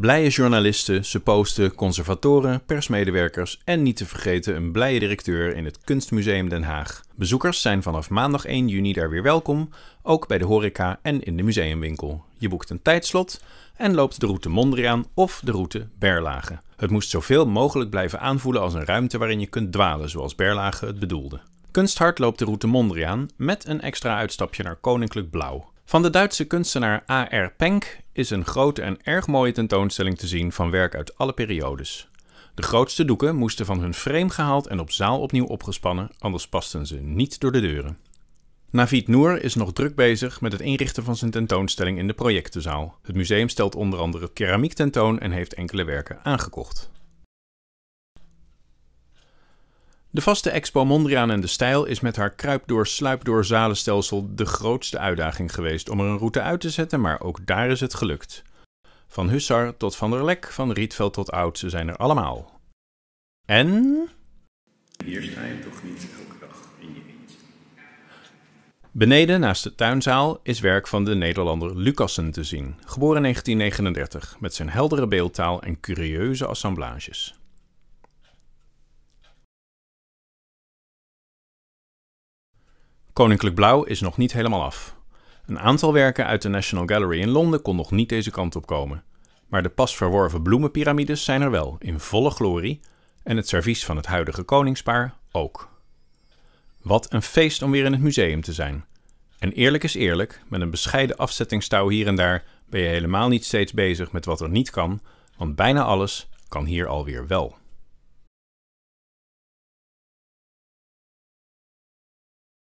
Blije journalisten, supposten, conservatoren, persmedewerkers en niet te vergeten een blije directeur in het Kunstmuseum Den Haag. Bezoekers zijn vanaf maandag 1 juni daar weer welkom, ook bij de horeca en in de museumwinkel. Je boekt een tijdslot en loopt de route Mondriaan of de route Berlage. Het moest zoveel mogelijk blijven aanvoelen als een ruimte waarin je kunt dwalen, zoals Berlage het bedoelde. Kunsthart loopt de route Mondriaan met een extra uitstapje naar Koninklijk Blauw. Van de Duitse kunstenaar A.R. Penck is een grote en erg mooie tentoonstelling te zien van werk uit alle periodes. De grootste doeken moesten van hun frame gehaald en op zaal opnieuw opgespannen, anders pasten ze niet door de deuren. Navid Noor is nog druk bezig met het inrichten van zijn tentoonstelling in de projectenzaal. Het museum stelt onder andere keramiek tentoon en heeft enkele werken aangekocht. De vaste Expo Mondriaan en de Stijl is met haar kruipdoor-sluipdoor zalenstelsel de grootste uitdaging geweest om er een route uit te zetten, maar ook daar is het gelukt. Van Hussar tot Van der Lek, van Rietveld tot Oud, ze zijn er allemaal. En... Hier sta je toch niet elke dag in je eentje. Beneden, naast de tuinzaal, is werk van de Nederlander Lucassen te zien, geboren 1939, met zijn heldere beeldtaal en curieuze assemblages. Koninklijk Blauw is nog niet helemaal af. Een aantal werken uit de National Gallery in Londen kon nog niet deze kant op komen. Maar de pas verworven bloemenpyramides zijn er wel, in volle glorie, en het servies van het huidige koningspaar ook. Wat een feest om weer in het museum te zijn. En eerlijk is eerlijk, met een bescheiden afzettingstouw hier en daar ben je helemaal niet steeds bezig met wat er niet kan, want bijna alles kan hier alweer wel.